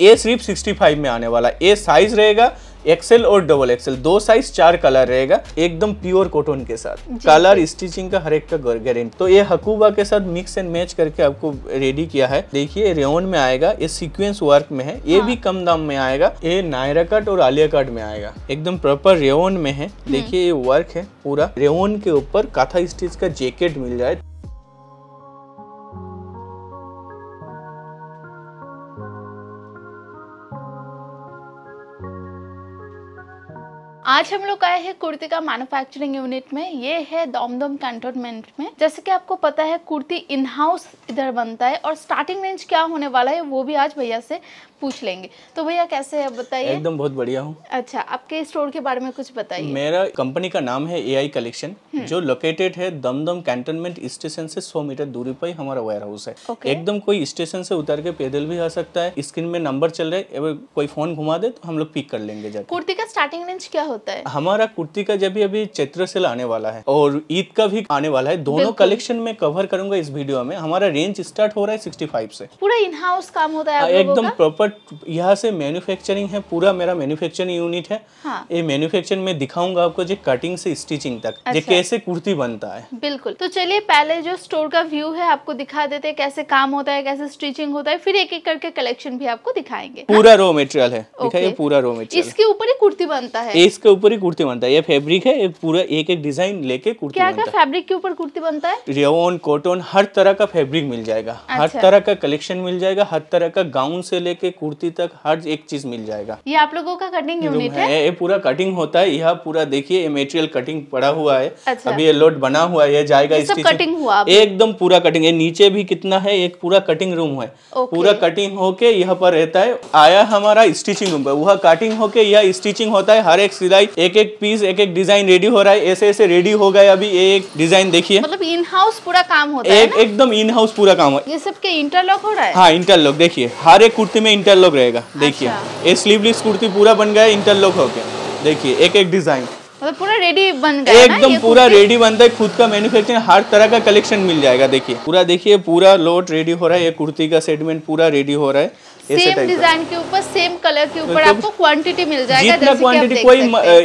ए सिर्फ 65 में आने वाला ए साइज रहेगा एक्सेल और डबल एक्सेल दो साइज चार कलर रहेगा एकदम प्योर कॉटन के साथ कलर स्टिचिंग का हर एक का गारंटी तो ये हकूबा के साथ मिक्स एंड मैच करके आपको रेडी किया है देखिए रेवन में आएगा ये सीक्वेंस वर्क में है ये हाँ। भी कम दाम में आएगा ये नायरा कट और आलिया कट में आएगा एकदम प्रॉपर रेवन में है हम्म। देखिये ये वर्क है पूरा रेवन के ऊपर काथा स्टिच का जैकेट मिल जाए आज हम लोग आए हैं कुर्ती का मैन्युफैक्चरिंग यूनिट में ये है दमदम कैंटोनमेंट में जैसे कि आपको पता है कुर्ती इन हाउस इधर बनता है और स्टार्टिंग रेंज क्या होने वाला है वो भी आज भैया से पूछ लेंगे तो भैया कैसे है बताइए एकदम बहुत बढ़िया हूँ अच्छा आपके स्टोर के बारे में कुछ बताइए मेरा कंपनी का नाम है ए कलेक्शन हम्म। जो लोकेटेड है दमदम कैंटोनमेंट स्टेशन से सौ मीटर दूरी पर हमारा वेयर हाउस है एकदम कोई स्टेशन से उतर के पैदल भी आ सकता है स्क्रीन में नंबर चल रहे कोई फोन घुमा दे तो हम लोग पिक कर लेंगे कुर्ती का स्टार्टिंग रेंज क्या होता होता है हमारा कुर्ती का जब भी अभी चैत्र से आने वाला है और ईद का भी आने वाला है दोनों कलेक्शन में कवर करूंगा इस वीडियो में हमारा रेंज स्टार्ट हो रहा है सिक्सटी फाइव से पूरा इन हाउस काम होता है हाँ, एकदम प्रॉपर यहाँ से मैन्युफैक्चरिंग है पूरा मेरा मैन्युफैक्चरिंग यूनिट है हाँ। ये मैन्युफैक्चरिंग में दिखाऊंगा आपको जो कटिंग से स्टिचिंग तक ये अच्छा। कैसे कुर्ती बनता है बिल्कुल तो चलिए पहले जो स्टोर का व्यू है आपको दिखा देते हैं कैसे काम होता है कैसे स्टिचिंग होता है फिर एक एक करके कलेक्शन भी आपको दिखाएंगे पूरा रॉ मेटेरियल है दिखाइए पूरा रॉ मेटेरियल इसके ऊपर ही कुर्ती बनता है इसके ऊपर ही कुर्ती बनता है ये फैब्रिक है ये पूरा एक एक डिजाइन लेके कुर्ती क्या क्या फैब्रिक के ऊपर कुर्ती बनता है रेवन कॉटन हर तरह का फैब्रिक मिल जाएगा अच्छा। हर तरह का कलेक्शन मिल जाएगा हर तरह का गाउन से लेके कुर्ती तक हर एक चीज मिल जाएगा ये आप लोगों का कटिंग यूनिट है ये पूरा कटिंग होता है यह पूरा देखिए ये मेटेरियल कटिंग पड़ा हुआ है अच्छा। अभी ये लोड बना हुआ है जाएगा इस कटिंग हुआ एकदम पूरा कटिंग है नीचे भी कितना है एक पूरा कटिंग रूम है पूरा कटिंग होके यहाँ पर रहता है आया हमारा स्टिचिंग रूम पर वह कटिंग होके यह स्टिचिंग होता है हर एक सिलाई भाई एक एक पीस एक एक डिजाइन रेडी हो रहा है ऐसे ऐसे रेडी हो गए अभी एक डिजाइन देखिए मतलब इन हाउस पूरा काम होता एक, है एकदम इन हाउस पूरा काम हो ये सब के इंटरलॉक हो रहा है हाँ इंटरलॉक देखिए हर एक कुर्ती में इंटरलॉक रहेगा देखिए अच्छा। ये स्लीवलेस कुर्ती पूरा बन गया इंटरलॉक होके देखिए एक एक डिजाइन मतलब पूरा रेडी बन गया एकदम पूरा रेडी बनता है खुद का मैन्युफैक्चरिंग हर तरह का कलेक्शन मिल जाएगा देखिए पूरा देखिए पूरा लोट रेडी हो रहा है ये कुर्ती का सेगमेंट पूरा रेडी हो रहा है सेम डिजाइन के ऊपर सेम कलर के ऊपर तो आपको क्वांटिटी मिल जाएगा जितना क्वांटिटी कोई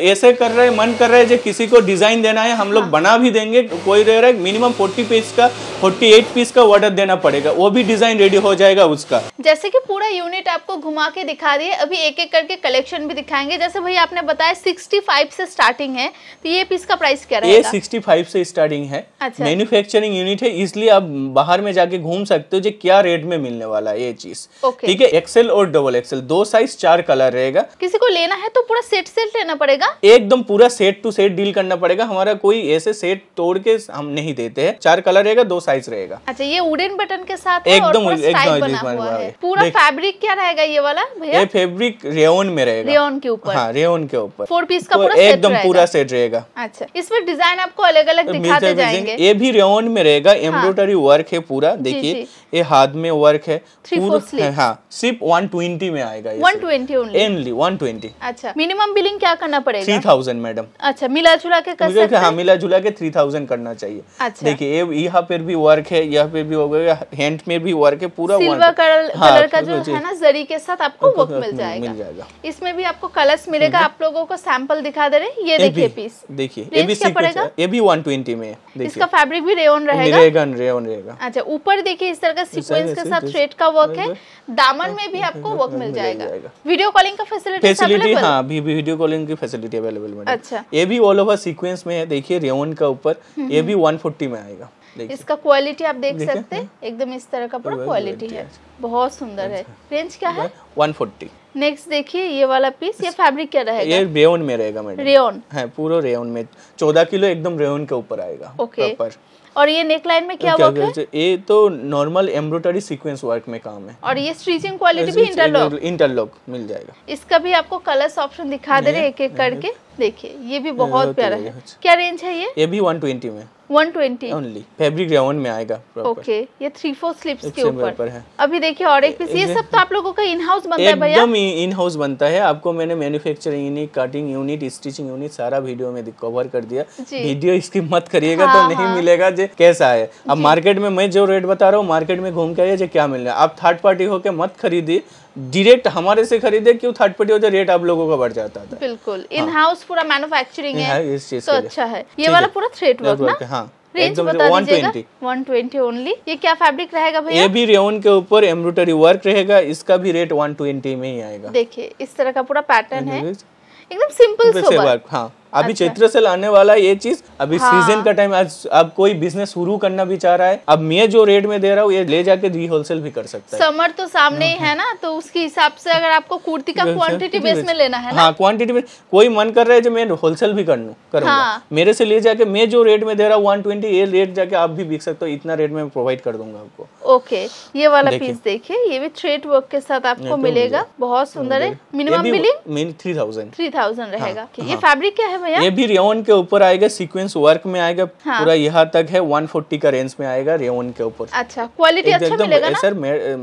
ऐसे कर रहे मन कर रहे हैं जो किसी को डिजाइन देना है हम लोग हाँ। बना भी देंगे कोई रह रहा है मिनिमम फोर्टी पीस का फोर्टी एट पीस का ऑर्डर देना पड़ेगा वो भी डिजाइन रेडी हो जाएगा उसका जैसे की पूरा यूनिट आपको घुमा के दिखा दिए अभी एक एक करके कलेक्शन भी दिखाएंगे जैसे भैया आपने बताया सिक्सटी फाइव से स्टार्टिंग है तो ये पीस का प्राइस क्या ये सिक्सटी फाइव से स्टार्टिंग है मैन्युफैक्चरिंग अच्छा। यूनिट है इसलिए आप बाहर में जाके घूम सकते हो जो क्या रेट में मिलने वाला है ये चीज ठीक है एक्सेल और डबल एक्सेल दो साइज चार कलर रहेगा किसी को लेना है तो पूरा सेट सेट लेना पड़ेगा एकदम पूरा सेट टू सेट डील करना पड़ेगा हमारा कोई ऐसे सेट तोड़ के हम नहीं देते हैं चार कलर रहेगा दो साइज रहेगा अच्छा ये वुडन बटन के साथ एकदम पूरा फेब्रिक क्या रहेगा ये वाला ये फेब्रिक रेन में रहेगा रेन के ऊपर हाँ रेन के ऊपर फोर पीस का तो एकदम पूरा सेट रहेगा अच्छा इसमें डिजाइन आपको अलग अलग दिखाते जाएंगे ये भी रेन में रहेगा एम्ब्रॉयडरी हाँ। वर्क है पूरा देखिए ये हाथ में वर्क है पूरा हाँ सिर्फ 120 में आएगा ये 120 एनली वन ट्वेंटी अच्छा मिनिमम बिलिंग क्या करना पड़ेगा थ्री थाउजेंड मैडम अच्छा मिला जुला के कर सकते हाँ मिला जुला के थ्री थाउजेंड करना चाहिए अच्छा देखिए ये यहाँ पे भी वर्क है यहाँ पे भी हो गया हैंड में भी वर्क है पूरा सिल्वर कलर कलर का जो है ना जरी के साथ आपको वर्क मिल जाएगा मिल जाएगा इसमें भी आपको कलर्स हम्म। मिलेगा आप लोगों को सैंपल दिखा दे रहे ये देखिए पीस देखिए ये भी पड़ेगा ये भी वन ट्वेंटी में इसका फैब्रिक भी रेयन रहेगा रेयन रहेगा अच्छा ऊपर देखिए इस तरह का सिक्वेंस के साथ थ्रेड का वर्क है दामन फोन में भी आपको वर्क मिल जाएगा वीडियो कॉलिंग का फैसिलिटी फैसिलिटी हाँ भी वीडियो कॉलिंग की फैसिलिटी अवेलेबल है अच्छा ये भी ऑल ओवर सीक्वेंस में है देखिए रेवन का ऊपर हम्म, ये हम्म। भी 140 में आएगा इसका क्वालिटी आप देख सकते हैं हाँ। एकदम इस तरह का पूरा क्वालिटी है बहुत सुंदर है रेंज अच्छा। क्या है 140 नेक्स्ट देखिए ये वाला पीस ये फैब्रिक क्या रहेगा ये रेयन में रहेगा मैडम रेयन है हाँ, पूरा रेयन में 14 किलो एकदम रेयन के ऊपर आएगा ओके okay. और ये नेक लाइन में क्या, क्या वर्क है ये तो नॉर्मल एम्ब्रॉयडरी सीक्वेंस वर्क में काम है और ये स्टिचिंग क्वालिटी भी इंटरलॉक इंटरलॉक मिल जाएगा इसका भी आपको कलर्स ऑप्शन दिखा दे रहे एक एक करके देखिए ये भी बहुत प्यारा है क्या रेंज है ये ये भी 120 में 120 ओनली फैब्रिक राउंड में आएगा ओके ये थ्री फोर स्लिप्स के ऊपर है अभी देखिए और एक पीस ये सब तो आप लोगों का इन हाउस बनता है भैया एकदम इन हाउस बनता है आपको मैंने manufacturing unit cutting unit stitching unit सारा वीडियो में कवर कर दिया वीडियो इसकी मत करिएगा तो हाँ, तो नहीं हाँ। मिलेगा जो कैसा है अब मार्केट में मैं जो रेट बता रहा हूँ मार्केट में घूम के आइए क्या मिल रहा है आप थर्ड पार्टी होके मत खरीदिए डायरेक्ट हमारे से खरीदे क्यों थर्ड पार्टी होते रेट आप लोगों का बढ़ जाता था बिल्कुल इन हाउस पूरा मैन्युफैक्चरिंग है इस चीज तो अच्छा है ये वाला पूरा थ्रेड वर्क ना हाँ रेंज बता दीजिएगा 120 ओनली ये क्या फैब्रिक रहेगा भैया ये भी रेउन के ऊपर एम्ब्रॉयडरी वर्क रहेगा इसका भी रेट 120 में ही आएगा देखिए इस तरह का पूरा पैटर्न है एकदम सिंपल सोबर हाँ अभी अच्छा। चैत्र से लाने वाला ये चीज अभी हाँ। सीजन का टाइम आज अब कोई बिजनेस शुरू करना भी चाह रहा है अब मैं जो रेट में दे रहा हूँ ये ले जाके री होलसेल भी कर सकता है समर तो सामने ही हाँ, हाँ। है ना तो उसके हिसाब से अगर आपको कुर्ती का क्वांटिटी बेस में लेना है ना? हाँ क्वांटिटी में कोई मन कर रहा है जो मैं होलसेल भी कर लू हाँ। मेरे से ले जाके मैं जो रेट में दे रहा हूँ वन ट्वेंटी ये रेट जाके आप भी बिक सकते हो इतना रेट में प्रोवाइड कर दूंगा आपको ओके ये वाला पीस देखिए ये भी थ्रेड वर्क के साथ आपको तो मिलेगा बहुत सुंदर है minimum billing three thousand three thousand रहेगा हाँ, ये फेब्रिक क्या है भैया ये भी रेवन के ऊपर आएगा सीक्वेंस वर्क में आएगा हाँ। पूरा यहाँ तक है 140 का रेंज में आएगा रेवन के ऊपर अच्छा क्वालिटी अच्छा मिलेगा ना सर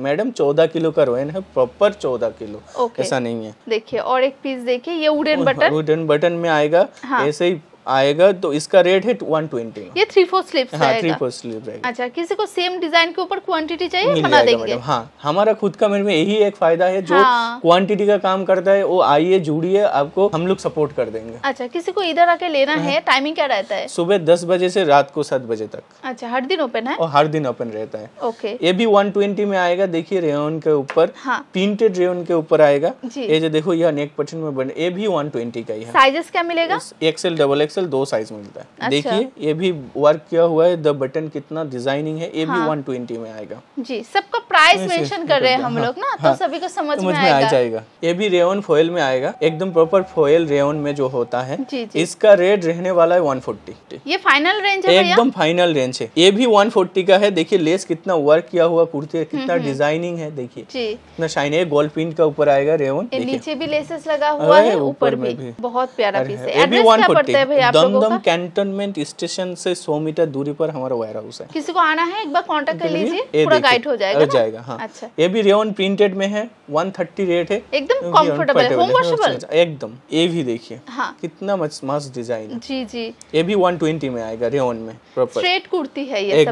मैडम चौदह किलो का रोहन है प्रॉपर चौदह किलो ऐसा नहीं है देखिए और एक पीस देखिए ये वुडन बटन वुडन बटन में आएगा हाँ। ऐसे ही आएगा तो इसका रेट है वन ट्वेंटी ये थ्री फोर स्लिप हाँ थ्री फोर स्लिप रहेगा अच्छा किसी को सेम डिजाइन के ऊपर क्वांटिटी चाहिए बना देंगे हाँ हमारा खुद का मेरे में यही एक फायदा है जो क्वांटिटी हाँ। का काम करता है वो आइए जुड़िए आपको हम लोग सपोर्ट कर देंगे अच्छा किसी को इधर आके लेना हाँ। है टाइमिंग क्या रहता है सुबह दस बजे से रात को सात बजे तक अच्छा हर दिन ओपन है और हर दिन ओपन रहता है ओके ये भी वन ट्वेंटी में आएगा देखिए रेन के ऊपर प्रिंटेड हाँ। रेन के ऊपर आएगा ये जो देखो यह नेक पटन में बने ये भी वन ट्वेंटी का ही साइजेस क्या मिलेगा एक्सएल डबल एक्स एक्सएल दो साइज में मिलता है अच्छा। देखिए ये भी वर्क किया हुआ है द बटन कितना डिजाइनिंग है ये हाँ। भी ट्वेंटी में आएगा जी सबका प्राइस मेंशन कर रहे हैं हम हाँ, लोग ना हाँ, तो सभी को समझ में आएगा आ जाएगा ये भी रेवन फोयल में आएगा एकदम प्रॉपर फोयल रेवन में जो होता है जी, जी। इसका रेट रहने वाला है वन फोर्टी ये फाइनल रेंज है एकदम फाइनल रेंज है ये भी वन फोर्टी का है देखिये लेस कितना वर्क किया हुआ कुर्ती हम्म, कितना डिजाइनिंग हम्म। है देखिए कितना शाइन है गोल्ड पिंट का ऊपर आएगा रेवन नीचे भी लेसेस लगा हुआ है ऊपर में भी बहुत प्यारा पीस है दमदम कैंटोनमेंट स्टेशन से 100 मीटर दूरी पर हमारा वेयर हाउस है किसी को आना है एक बार कांटेक्ट कर लीजिए पूरा गाइड हो जाएगा जाएगा हाँ अच्छा ये भी रेवन प्रिंटेड में है 130 रेट है एकदम कंफर्टेबल होम वॉशेबल एकदम ये भी देखिए हाँ। कितना मस्त डिजाइन जी जी ये भी 120 में आएगा रेवन में प्रॉपर स्ट्रेट कुर्ती है ये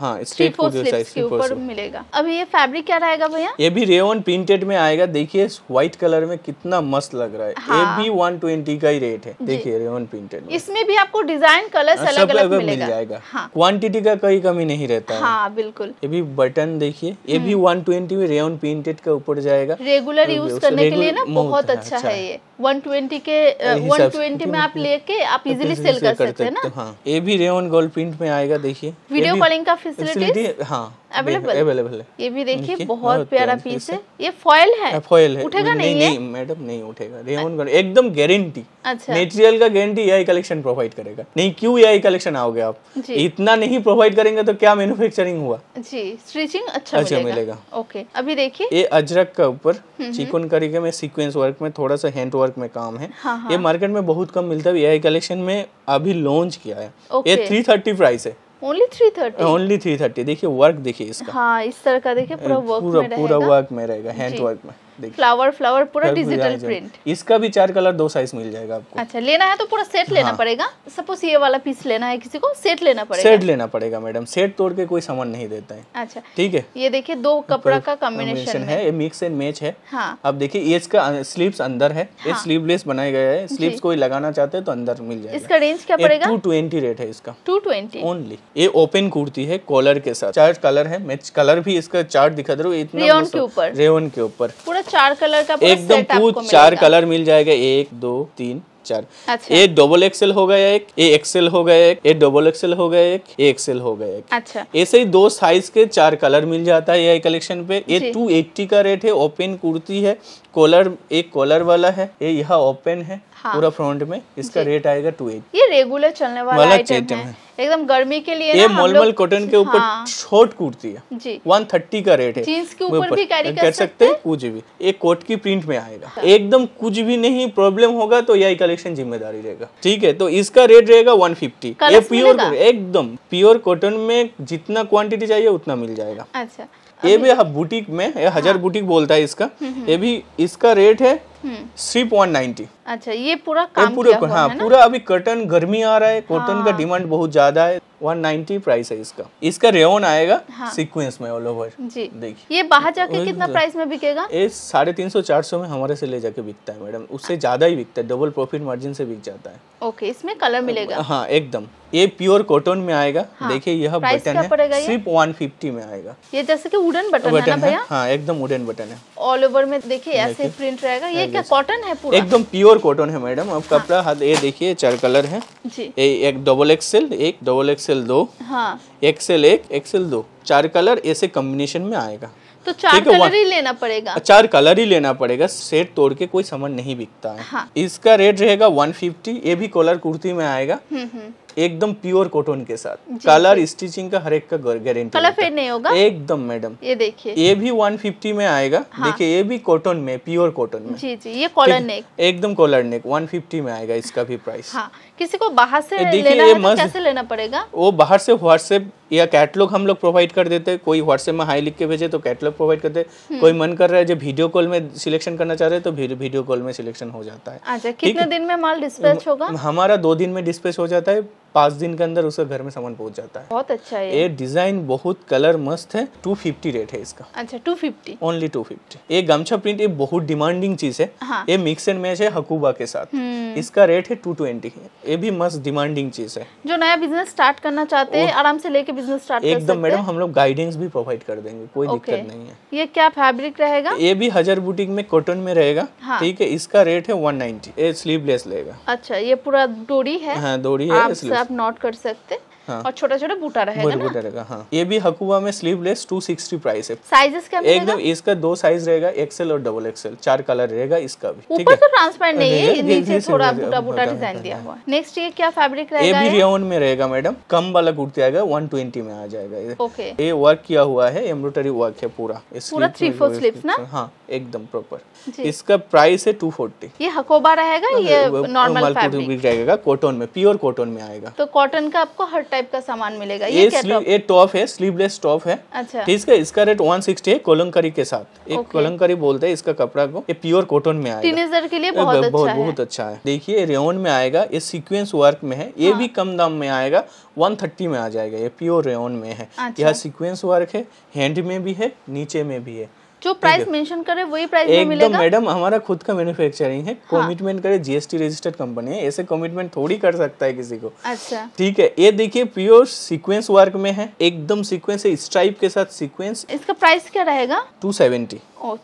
हाँ स्ट्रेट कुर्ती के ऊपर मिलेगा अभी ये फैब्रिक क्या रहेगा भैया ये भी रेवन प्रिंटेड में आएगा देखिए व्हाइट कलर में कितना मस्त लग रहा है ये हाँ। भी ट्वेंटी का ही रेट है देखिए रेवन प्रिंटेड इसमें भी आपको डिजाइन कलर हाँ, अलग अलग मिल जाएगा हाँ। क्वांटिटी का कोई कमी नहीं रहता हाँ है। बिल्कुल ये भी बटन देखिए ये भी 120 हम्म। में रेन प्रिंटेड का ऊपर जाएगा रेगुलर यूज तो करने के लिए ना बहुत अच्छा, अच्छा है ये 120 के 120 तो तो में आप लेके आप इजीली सेल कर सकते हैं ना ये भी रेयन गोल्ड प्रिंट में आएगा देखिए वीडियो कॉलिंग का फैसिलिटी हाँ अवेलेबल अवेलेबल है ये भी देखिए बहुत हाँ, प्यारा पीस तो है ये फॉयल है फॉयल हाँ, है उठेगा नहीं, नहीं, नहीं मैडम नहीं उठेगा रेमन एकदम गारंटी अच्छा का गारंटी एआई कलेक्शन प्रोवाइड करेगा नहीं क्यों एआई कलेक्शन आओगे आप इतना नहीं प्रोवाइड करेंगे तो क्या मैन्युफैक्चरिंग हुआ जी स्ट्रीचिंग अच्छा अच्छा मिलेगा ओके अभी देखिए ये अजरक का ऊपर हम्म, हम्म। चिकन करी में सिक्वेंस वर्क में थोड़ा सा हैंड वर्क में काम है हाँ, ये मार्केट में बहुत कम मिलता है कलेक्शन में अभी लॉन्च किया है ये थ्री प्राइस है only three thirty only three thirty देखिए वर्क देखिए इसका हाँ इस तरह का देखिए पूरा वर्क पूरा पूरा वर्क में रहेगा हैंड वर्क में फ्लावर फ्लावर पूरा डिजिटल प्रिंट इसका भी चार कलर दो साइज मिल जाएगा आपको अच्छा लेना है तो पूरा सेट हाँ। लेना हाँ। पड़ेगा सपोज ये वाला पीस लेना है किसी को सेट लेना पड़ेगा सेट लेना पड़ेगा मैडम सेट तोड़ के कोई सामान नहीं देता है अच्छा ठीक है ये देखिए दो कपड़ा का कॉम्बिनेशन है ये मिक्स एंड मैच है हाँ। अब देखिए ये इसका स्लीव अंदर है ये स्लीवलेस बनाया गया है स्लीव कोई लगाना चाहते हैं तो अंदर मिल जाएगा इसका रेंज क्या पड़ेगा टू ट्वेंटी रेट है इसका टू ट्वेंटी ओनली ये ओपन कुर्ती है कॉलर के साथ चार कलर है मैच कलर भी इसका चार्ट दिखा दे रहा हूँ रेवन के ऊपर रेवन के ऊपर पूरा चार कलर का एकदम पूरा चार कलर मिल जाएगा एक दो तीन चार अच्छा। ये डबल एक्सेल हो गया एक ए एक्सेल हो गया एक ए डबल एक्सेल हो गया एक ए एक्सेल हो गया एक अच्छा ऐसे ही दो साइज के चार कलर मिल जाता है ये कलेक्शन पे ये टू एट्टी का रेट है ओपन कुर्ती है कॉलर एक कॉलर वाला है ये यह ओपन है हाँ। पूरा फ्रंट में इसका रेट आएगा टू एट ये रेगुलर चलने वाला आइटम, है, एकदम गर्मी के लिए ये मलमल कॉटन के ऊपर छोट हाँ। कुर्ती है वन थर्टी का रेट है जींस के ऊपर भी कैरी कर, सकते हैं कुछ भी एक कोट की प्रिंट में आएगा हाँ। एकदम कुछ भी नहीं प्रॉब्लम होगा तो यही कलेक्शन जिम्मेदारी रहेगा ठीक है तो इसका रेट रहेगा वन फिफ्टी ये प्योर एकदम प्योर कॉटन में जितना क्वान्टिटी चाहिए उतना मिल जाएगा अच्छा ये भी बुटीक में हजार बुटीक हाँ। बोलता है इसका हम्म, हम्म। ये भी इसका रेट है सिर्फ वन नाइन्टी अच्छा ये पूरा काम पूरा किया हाँ पूरा अभी कटन गर्मी आ रहा है कॉटन हाँ। का डिमांड बहुत ज्यादा है 190 प्राइस है इसका इसका रेवन आएगा हाँ। सीक्वेंस में ऑल ओवर जी देखिए ये बाहर जाके तो कितना प्राइस में बिकेगा ये साढ़े तीन सौ चार सौ में हमारे से ले जाके बिकता है मैडम उससे ज्यादा ही बिकता है डबल प्रॉफिट मार्जिन से बिक जाता है ओके इसमें कलर मिलेगा हाँ एकदम ये प्योर कॉटन में आएगा हाँ, देखिए यह बटन है सिर्फ 150 में आएगा ये जैसे कि वुडन बटन, बटन है हाँ एकदम वुडन बटन है ऑल ओवर में देखिए ऐसे प्रिंट रहेगा ये कॉटन है पूरा एकदम प्योर कॉटन है मैडम अब हाँ। कपड़ा हाथ ये देखिए चार कलर है जी एक डबल एक्सेल एक डबल एक्सेल दो एक्सएल हाँ। एक्सेल एक एक्सेल दो चार कलर ऐसे कॉम्बिनेशन में आएगा तो चार कलर ही लेना पड़ेगा चार कलर ही लेना पड़ेगा सेट तोड़ के कोई सामान नहीं बिकता है हाँ। इसका रेट रहेगा 150 ये भी कॉलर कुर्ती में आएगा हम्म, हम्म। एकदम प्योर कॉटन के साथ कलर स्टिचिंग का हर एक का गारंटी कलर फेड नहीं होगा एकदम मैडम ये देखिए ये भी 150 में आएगा हाँ। देखिए ये भी कॉटन में प्योर कॉटन में जी जी ये कॉलर नेक एकदम कॉलर नेक 150 में आएगा इसका भी प्राइस हाँ किसी को बाहर से लेना है तो कैसे लेना पड़ेगा वो बाहर से व्हाट्सएप या कैटलॉग हम लोग प्रोवाइड कर देते हैं कोई व्हाट्सएप में हाई लिख के भेजे तो कैटलॉग प्रोवाइड करते हम्म। कोई मन कर रहा है जो वीडियो कॉल में सिलेक्शन करना चाह रहे हैं तो वीडियो कॉल में सिलेक्शन हो जाता है अच्छा कितने दिन में माल डिस्पैच होगा हमारा दो दिन में डिस्पैच हो जाता है पाँच दिन के अंदर उसका घर में सामान पहुंच जाता है बहुत अच्छा है ये डिजाइन बहुत कलर मस्त है टू फिफ्टी रेट है इसका अच्छा two fifty only two fifty ये गमछा प्रिंट ये बहुत डिमांडिंग चीज है हाँ। ये मिक्स एंड मैच है हकूबा के साथ हम्म। इसका रेट है टू ट्वेंटी ये भी मस्त डिमांडिंग चीज है जो नया बिजनेस स्टार्ट करना चाहते हैं आराम से लेके बिजनेस स्टार्ट एकदम मैडम हम लोग गाइडेंस भी प्रोवाइड कर देंगे कोई दिक्कत नहीं है ये क्या फेब्रिक रहेगा ये भी हजार बुटीक में कॉटन में रहेगा हाँ। ठीक है इसका रेट है वन नाइन्टी ये स्लीवलेस रहेगा अच्छा ये पूरा डोरी है हाँ, डोरी है आप नोट कर सकते हाँ। और छोटा छोटा बूटा रहेगा बूटा रहेगा हाँ ये भी हकुआ में स्लीवलेस टू सिक्सटी प्राइस है साइजेस क्या एकदम इसका दो साइज रहेगा एक्सेल और डबल एक्सेल चार कलर रहेगा इसका भी ऊपर है ट्रांसपेरेंट तो नहीं है नीचे थोड़ा बूटा बूटा डिजाइन दिया हुआ नेक्स्ट ये क्या फेब्रिक रहेगा ये भी रेवन में रहेगा मैडम कम वाला कुर्ती आएगा वन ट्वेंटी में आ जाएगा ये वर्क किया हुआ है एम्ब्रॉयडरी वर्क है पूरा पूरा थ्री फोर स्लीव ना हाँ एकदम प्रॉपर इसका प्राइस है टू फोर्टी ये हकोबा रहेगा ये नॉर्मल हाँ, फैब्रिक रहेगा कॉटन में प्योर कॉटन में आएगा तो कॉटन का आपको हर टाइप टाइप का सामान मिलेगा ये, ये ये टॉप है स्लीवलेस टॉप है अच्छा ठीक है इसका रेट 160 है कोलंकारी के साथ एक कोलंकारी बोलते हैं इसका कपड़ा को ये प्योर कॉटन में आएगा टीनेजर के लिए बहुत अच्छा है बहुत अच्छा है देखिए रेवन में आएगा ये सीक्वेंस वर्क में है ये हाँ। भी कम दाम में आएगा 130 में आ जाएगा ये प्योर रेवन में है अच्छा। यह सीक्वेंस वर्क है हैंड में भी है नीचे में भी है जो प्राइस मेंशन करे वही प्राइस में मिलेगा मैडम हमारा खुद का मैन्युफैक्चरिंग है कमिटमेंट हाँ। करे जीएसटी रजिस्टर्ड कंपनी है ऐसे कमिटमेंट थोड़ी कर सकता है किसी को अच्छा ठीक है ये देखिए प्योर सीक्वेंस वर्क में है एकदम सीक्वेंस है स्ट्राइप के साथ सीक्वेंस इसका प्राइस क्या रहेगा two seventy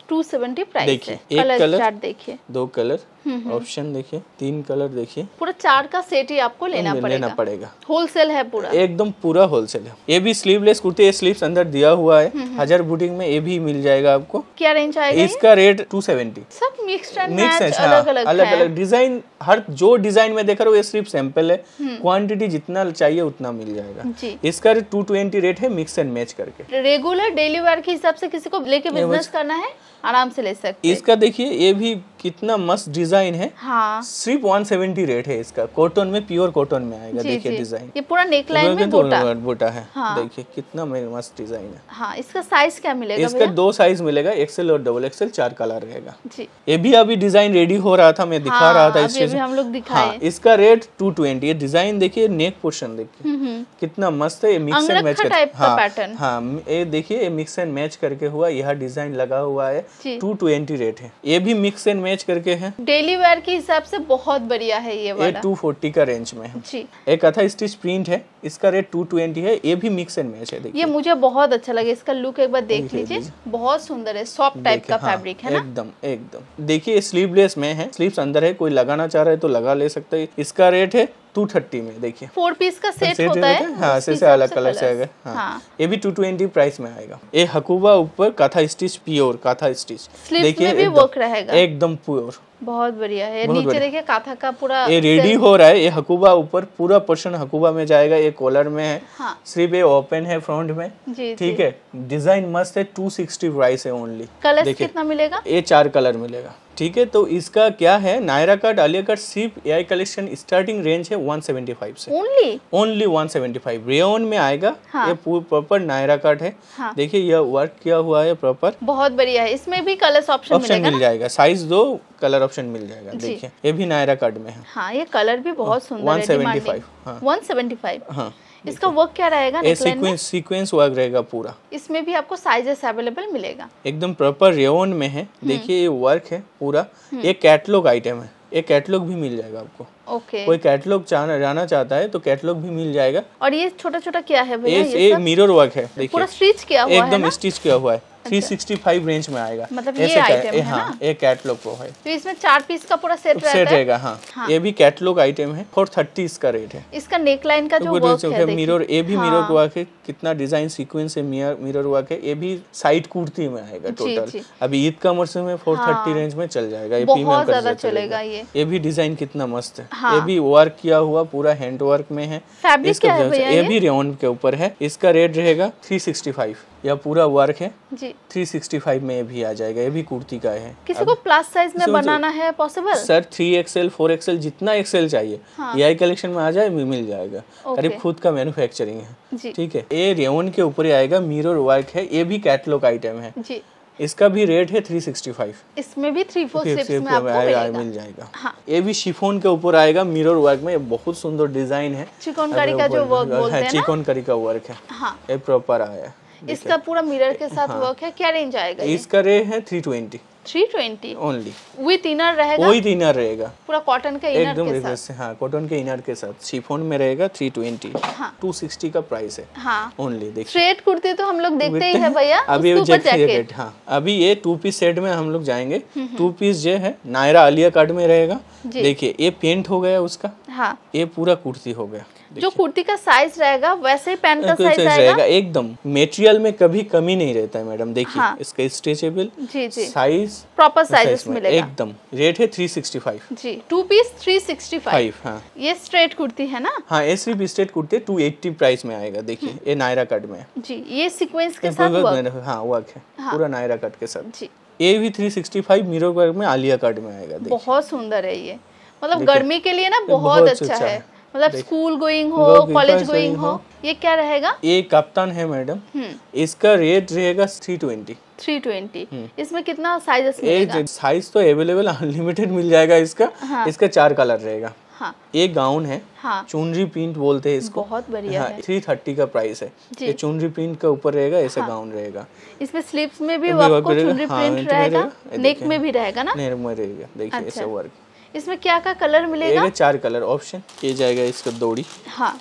two seventy price देखिए एक कलर देखिए दो कलर ऑप्शन हम्म, हम्म। देखिए तीन कलर देखिए पूरा चार का सेट ही आपको लेना पड़ेगा लेना पड़ेगा होलसेल है पूरा एकदम पूरा होलसेल है ये भी स्लीवलेस कुर्ती स्लीव अंदर दिया हुआ है हम्म, हजार बुटिंग में ये भी मिल जाएगा आपको क्या रेंज आएगा इसका रेट टू सेवेंटी सब मिक्स हाँ, है अलग अलग अलग डिजाइन हर जो डिजाइन में देख रहे हो ये सिर्फ सैंपल है क्वांटिटी जितना चाहिए उतना मिल जाएगा इसका टू ट्वेंटी रेट है मिक्स एंड मैच करके रेगुलर डेली वेयर के हिसाब से किसी को लेके बिजनेस करना है हैं आराम से ले सकते इसका देखिए ये भी कितना मस्त डिजाइन है हाँ सिर्फ सेवेंटी रेट है इसका कॉटन में प्योर कॉटन में आएगा देखिए डिजाइन ये पूरा नेक लाइन में तो बूटा बूटा है हाँ। देखिए कितना मस्त डिजाइन है हाँ इसका साइज क्या मिलेगा इसका दो साइज मिलेगा एक्सएल और डबल एक्सएल चार कलर रहेगा ये भी अभी डिजाइन रेडी हो रहा था मैं दिखा हाँ, रहा था इसके हम लोग दिखा हाँ, इसका रेट टू ट्वेंटी डिजाइन देखिये नेक पोर्शन देखिए हम्म, हम्म। कितना मस्त है मिक्स एंड मैच हाँ ये मिक्स एंड मैच करके हुआ यह डिजाइन लगा हुआ हुआ है टू ट्वेंटी रेट है ये भी मिक्स एंड मैच करके है डेली वेयर के हिसाब से बहुत बढ़िया है ये वाला टू फोर्टी का रेंज में है जी एक अथा स्टिच प्रिंट है इसका रेट टू ट्वेंटी है ये भी मिक्स एंड मैच है ये मुझे बहुत अच्छा लगे इसका लुक एक बार देख लीजिए बहुत सुंदर है सॉफ्ट टाइप का फैब्रिक हाँ, है एकदम एकदम देखिये स्लीवलेस में है स्लीव अंदर है कोई लगाना चाह रहा है तो लगा ले सकते है इसका रेट है टू थर्टी में देखिए फोर पीस का सेट, सेट होता है हाँ से, से अलग कलर से आएगा हाँ।, हाँ, ये भी टू ट्वेंटी प्राइस में आएगा ये हकुबा ऊपर काथा स्टिच प्योर काथा स्टिच देखिए एकदम प्योर बहुत बढ़िया है बहुत नीचे देखिए काथा का पूरा ये रेडी हो रहा है ये हकुबा ऊपर पूरा पोर्शन हकुबा में जाएगा ये कॉलर में है हाँ। सिर्फ ये ओपन है फ्रंट में ठीक है डिजाइन मस्त है टू सिक्सटी प्राइस है ओनली कलर कितना मिलेगा ये चार कलर मिलेगा ठीक है तो इसका क्या है नायरा कट आलिया कट सिर्फ आई कलेक्शन स्टार्टिंग रेंज है 175 से ओनली ओनली 175 रेयन में आएगा हाँ. ये प्रॉपर नायरा कट है हाँ. देखिए यह वर्क किया हुआ है प्रॉपर बहुत बढ़िया है इसमें भी कलर ऑप्शन मिल जाएगा साइज दो कलर ऑप्शन मिल जाएगा देखिए ये भी नायरा कार्ड में है हाँ ये कलर भी बहुत हाँ, सुंदर है 175 हाँ 175 हाँ, इसका वर्क क्या रहेगा सीक्वेंस सीक्वेंस वर्क रहेगा पूरा इसमें भी आपको साइजेस अवेलेबल मिलेगा एकदम प्रॉपर रेवन में है हम्म। देखिए ये वर्क है पूरा हम्म। ये कैटलॉग आइटम है एक कैटलॉग भी मिल जाएगा आपको ओके okay. कोई कैटलॉग जाना चाहता है तो कैटलॉग भी मिल जाएगा और ये छोटा छोटा क्या है भैया ये, ये, ये मिरर वर्क है देखिए पूरा स्टिच किया हुआ है एकदम स्टिच किया हुआ है थ्री सिक्सटी फाइव रेंज में आएगा मतलब ये हाँ, तो इसमें चार पीस का पूरा सेट सेट रहेगा हाँ।, हाँ, ये भी कैटलॉग आइटम है फोर थर्टी इसका रेट है इसका नेक लाइन का तो जो मिरर ये भी मिरर हाँ। वर्क है कितना डिजाइन सिक्वेंस है मिरर वर्क है ये भी साइड कुर्ती में आएगा टोटल अभी ईद का मौसम में फोर थर्टी रेंज में चल जाएगा ये प्रीमियम चलेगा ये ये भी डिजाइन कितना मस्त है ये भी वर्क किया हुआ पूरा हैंड वर्क में है ये भी रेन के ऊपर है इसका रेट रहेगा थ्री सिक्सटी फाइव यह पूरा वर्क है जी 365 में भी आ जाएगा ये भी कुर्ती का है किसी को प्लस साइज में बनाना है possible sir three XL four XL जितना एक्सएल चाहिए हाँ। यही कलेक्शन में आ जाए मिल जाएगा करीब खुद का मैन्युफैक्चरिंग है ठीक है ये रेवन के ऊपर आएगा मिरर वर्क है ये भी कैटलॉग आइटम है जी इसका भी रेट है 365 इसमें भी थ्री फोर स्टेप्स में आपको आएगा, आएगा, मिल जाएगा हाँ। ये भी शिफोन के ऊपर आएगा मिरर वर्क में ये बहुत सुंदर डिजाइन है चिकनकारी का जो वर्क बोलते हैं चिकनकारी हाँ, का वर्क है हाँ। ये प्रॉपर आया इसका पूरा मिरर के साथ हाँ, वर्क है क्या रेंज आएगा इसका रे है three twenty three twenty only with inner रहेगा विथ इनर रहेगा पूरा कॉटन का एकदम हाँ कॉटन के इनर के साथ शिफोन में रहेगा थ्री ट्वेंटी टू सिक्सटी का प्राइस है ओनली हाँ। देखिए स्ट्रेट कुर्ती तो हम लोग देखते ही है भैया अभी जैकेट हाँ अभी ये टू पीस सेट में हम लोग जाएंगे टू पीस जो है नायरा अलिया कार्ड में रहेगा देखिए ये पेंट हो गया उसका हाँ ये पूरा कुर्ती हो गया जो कुर्ती का साइज रहेगा वैसे ही पैंट का साइज रहेगा एकदम मेटेरियल में कभी कमी नहीं रहता है मैडम देखिए हाँ। इसका स्ट्रेचेबल जी जी साइज प्रॉपर साइज मिलेगा एकदम रेट है 365 जी टू पीस 365 हाँ ये स्ट्रेट कुर्ती है ना हाँ ये सिर्फ straight kurti two eighty price में आएगा देखिए हम्म। ये नायरा कट में जी ये सिक्वेंस के साथ वर्क हाँ वर्क है हाँ। पूरा नायरा कट के साथ जी ये भी थ्री सिक्सटी फाइव मीरो में आलिया कट में आएगा बहुत सुंदर है ये मतलब गर्मी के लिए ना बहुत, बहुत अच्छा, अच्छा है मतलब स्कूल गोइंग हो कॉलेज गोइंग हो ये क्या रहेगा ये कप्तान है मैडम हम्म। इसका रेट रहेगा थ्री ट्वेंटी थ्री ट्वेंटी इसमें कितना साइज साइज तो अवेलेबल अनलिमिटेड मिल जाएगा इसका हाँ। इसका चार कलर रहेगा हाँ। एक गाउन है हाँ। चुनरी प्रिंट बोलते हैं इसको बहुत बढ़िया हाँ, है थ्री थर्टी का प्राइस है ये चुनरी प्रिंट का ऊपर रहेगा ऐसा हाँ। गाउन रहेगा इसमें स्लीव्स में भी वर्क चुनरी प्रिंट हाँ, रहेगा नेक में भी रहेगा ना नेक में रहेगा देखिए ऐसा वर्क अच्छा। इसमें क्या क्या कलर मिलेगा चार कलर ऑप्शन ये जाएगा इसका दौड़ी हाँ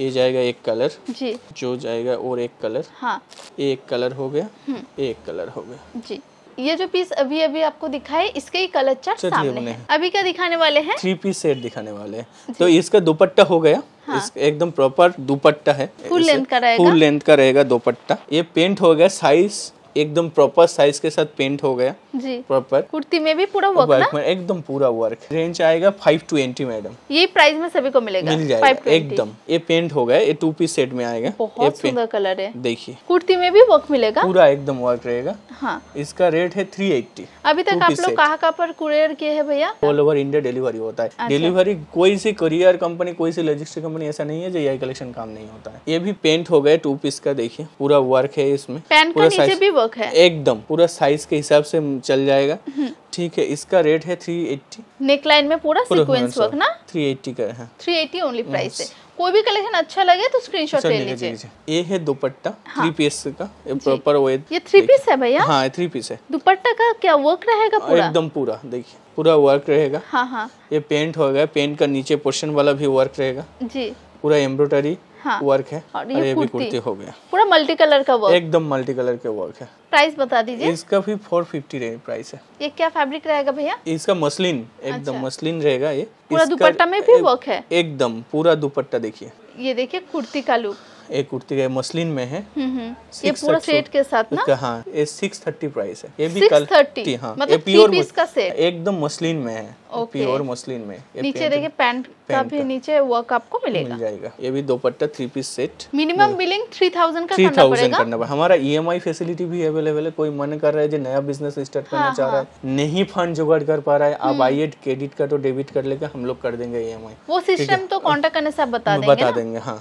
ये जाएगा एक कलर जी जो जाएगा और एक कलर हाँ एक कलर हो गया हम्म। एक कलर हो गया जी ये जो पीस अभी अभी आपको दिखाए इसके ही कलर चार सामने अभी क्या दिखाने वाले हैं थ्री पीस सेट दिखाने वाले हैं तो इसका दुपट्टा हो गया हाँ। एकदम प्रॉपर दुपट्टा है फुल लेंथ का रहेगा फुल लेंथ का रहेगा दुपट्टा ये पेंट हो गया साइज एकदम प्रॉपर साइज के साथ पेंट हो गया जी प्रॉपर कुर्ती में भी पूरा वर्क वर्क में एकदम पूरा वर्क रेंज आएगा फाइव ट्वेंटी मैडम ये प्राइस में सभी को मिलेगा मिल जाएगा एकदम ये पेंट हो गया ये टू पीस सेट में आएगा बहुत सुंदर कलर है देखिए कुर्ती में भी वर्क मिलेगा पूरा एकदम वर्क रहेगा हाँ इसका रेट है थ्री एट्टी अभी तक आप लोग कहाँ कहाँ पर कुरियर किए है भैया ऑल ओवर इंडिया डिलीवरी होता है डिलीवरी अच्छा। कोई सी कुरियर कंपनी कोई सी लॉजिस्टिक कंपनी ऐसा नहीं है जो यही कलेक्शन काम नहीं होता है ये भी पेंट हो गया टू पीस का देखिए पूरा वर्क है इसमें पेंट का नीचे भी वर्क है एकदम पूरा साइज के हिसाब से चल जाएगा हम्म। ठीक है इसका रेट है थ्री एट्टी नेकलाइन में पूरा सिक्वेंस वर्क ना थ्री एट्टी का है थ्री एट्टी ओनली प्राइस है कोई भी कलेक्शन अच्छा लगे तो स्क्रीनशॉट ले लीजिए ये है दुपट्टा हाँ। थ्री पीस का प्रॉपर वे ये थ्री पीस है भैया हाँ थ्री पीस है दुपट्टा का क्या वर्क रहेगा पूरा एकदम पूरा देखिए पूरा वर्क रहेगा हाँ हाँ ये पेंट होगा पेंट का नीचे पोर्शन वाला भी वर्क रहेगा जी पूरा एम्ब्रॉयडरी हाँ। वर्क है और ये, ये भी कुर्ती हो गया पूरा मल्टी कलर का वर्क एकदम मल्टी कलर के वर्क है प्राइस बता दीजिए इसका भी फोर फिफ्टी प्राइस है ये क्या फैब्रिक रहेगा भैया इसका मसलिन एकदम अच्छा। मसलिन रहेगा ये पूरा दुपट्टा में भी वर्क है एकदम पूरा दुपट्टा देखिए ये देखिए कुर्ती का लुक एक कुर्ती का मसलिन में है हम्म, हम्म। ये पूरा सेट के साथ ना हाँ ये सिक्स थर्टी प्राइस है ये भी कल थर्टी हाँ मतलब का सेट एकदम मसलिन में है प्योर मसलिन में नीचे देखिए पैंट का भी नीचे वर्क आपको मिलेगा मिल जाएगा ये भी दोपट्टा three piece set minimum billing three thousand का थाउजेंड करना पड़ेगा करना पड़ेगा हमारा ईएमआई e फैसिलिटी भी अवेलेबल है कोई मन कर रहा है जो नया बिजनेस स्टार्ट करना हाँ, चाह रहा है हाँ। नहीं फंड जुगाड़ कर पा रहा है आप हम्म। आइए क्रेडिट कार्ड और डेबिट कार्ड लेकर हम लोग कर देंगे ई e वो सिस्टम तो कॉन्टेक्ट करने से बता देंगे बता देंगे हाँ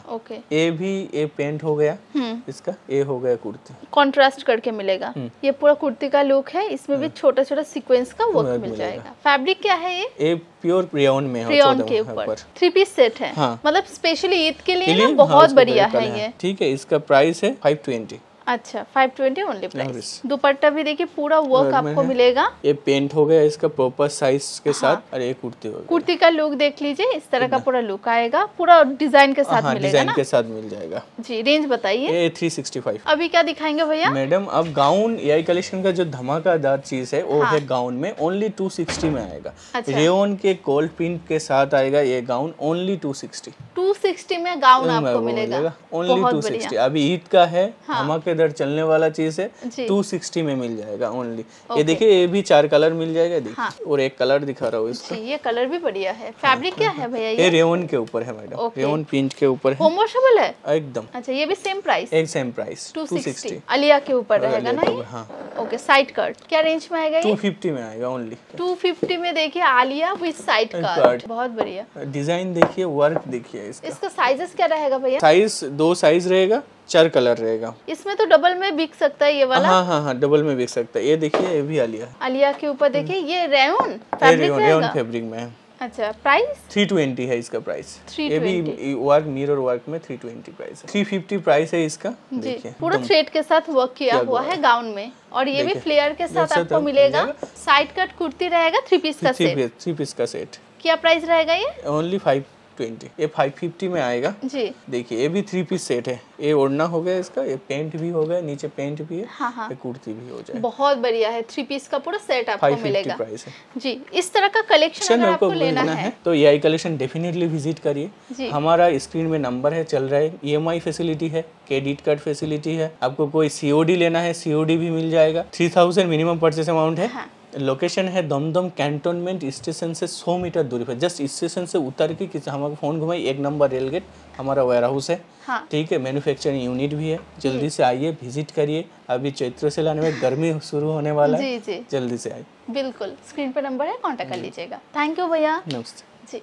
ये भी ये पेंट हो गया हम्म। इसका ये हो गया कुर्ती कॉन्ट्रास्ट करके मिलेगा हम्म। ये पूरा कुर्ती का लुक है इसमें भी छोटा छोटा सिक्वेंस का वर्क मिल जाएगा फैब्रिक क्या है ये प्योर प्रियन में प्रियन के ऊपर थ्री पीस सेट है हाँ। मतलब स्पेशली ईद के लिए, लिए बहुत हाँ, बढ़िया है ये ठीक है इसका प्राइस है फाइव ट्वेंटी अच्छा ट्वेंटी ओनली प्राइस दुपट्टा भी देखिए पूरा वर्क आपको मिलेगा ये पेंट हो गया इसका प्रॉपर साइज के हाँ। साथ और ये कुर्ती हो कुर्ती का लुक देख लीजिए इस तरह का पूरा लुक आएगा पूरा डिजाइन के साथ डिजाइन हाँ, के साथ मिल जाएगा जी रेंज बताइए थ्री सिक्सटी फाइव अभी क्या दिखाएंगे भैया मैडम अब गाउन ए कलेक्शन का जो धमाकादार चीज है वो हाँ। है गाउन में ओनली टू में आएगा रेओन अच्छा। के कोल्ड प्रिंट के साथ आएगा ये गाउन ओनली टू सिक्सटी में गाउन आपको मिलेगा ओनली टू अभी ईद का है धमाके दर चलने वाला चीज है टू सिक्सटी में मिल जाएगा ओनली ये देखिए ये भी चार कलर मिल जाएगा देखिए हाँ। और एक कलर दिखा रहा हूँ इसका ये कलर भी बढ़िया है फैब्रिक क्या है भैया ये रेवन के ऊपर है मैडम रेवन पिंच के ऊपर है वॉशेबल है एकदम अच्छा ये भी सेम प्राइस एक same price two sixty Alia के ऊपर रहेगा ना ओके साइड कट क्या रेंज में आएगा टू फिफ्टी में आएगा ओनली टू फिफ्टी में देखिए आलिया विद साइड कट बहुत बढ़िया डिजाइन देखिए वर्क देखिए इसका साइजेस क्या रहेगा भैया साइज दो साइज रहेगा चार कलर रहेगा इसमें तो डबल में बिक सकता है ये वाला हाँ हाँ हाँ डबल में बिक सकता है ये देखिए ये भी आलिया आलिया के ऊपर देखिए ये रेउन रेउन फेब्रिक में अच्छा प्राइस थ्री ट्वेंटी है इसका प्राइस ये भी वर्क मिरर वर्क में three twenty price three fifty price है इसका देखिए पूरा थ्रेड के साथ वर्क किया हुआ है गाउन में और ये भी फ्लेयर के साथ आपको मिलेगा साइड कट कुर्ती रहेगा थ्री पीस का सेट थ्री पीस का सेट क्या प्राइस रहेगा ये ओनली फाइव ट्वेंटी ये फाइव फिफ्टी में आएगा जी देखिए ये भी थ्री पीस सेट है ये ओढ़ना हो गया इसका ये पेंट भी हो गया नीचे पेंट भी है हाँ हा। कुर्ती भी हो जाए बहुत बढ़िया है थ्री पीस का पूरा सेट आपको मिलेगा जी इस तरह का अच्छा, कलेक्शन आपको लेना है, है तो ए कलेक्शन डेफिनेटली विजिट करिए हमारा स्क्रीन में नंबर है चल रहा है ई e फैसिलिटी है क्रेडिट कार्ड फैसिलिटी है आपको कोई सीओडी लेना है सीओडी भी मिल जाएगा three thousand minimum purchase amount है हाँ। लोकेशन है दमदम कैंटोनमेंट स्टेशन से 100 मीटर दूरी पर जस्ट स्टेशन से उतर के किसी हमारे फोन घुमाई एक नंबर रेल गेट हमारा वेयर हाउस है हाँ। ठीक है मैन्युफैक्चरिंग यूनिट भी है जल्दी से आइए विजिट करिए अभी चैत्र से लाने में गर्मी शुरू होने वाला जी, है जी। जल्दी से आइए बिल्कुल स्क्रीन पर नंबर है कॉन्टेक्ट कर लीजिएगा थैंक यू भैया नमस्ते जी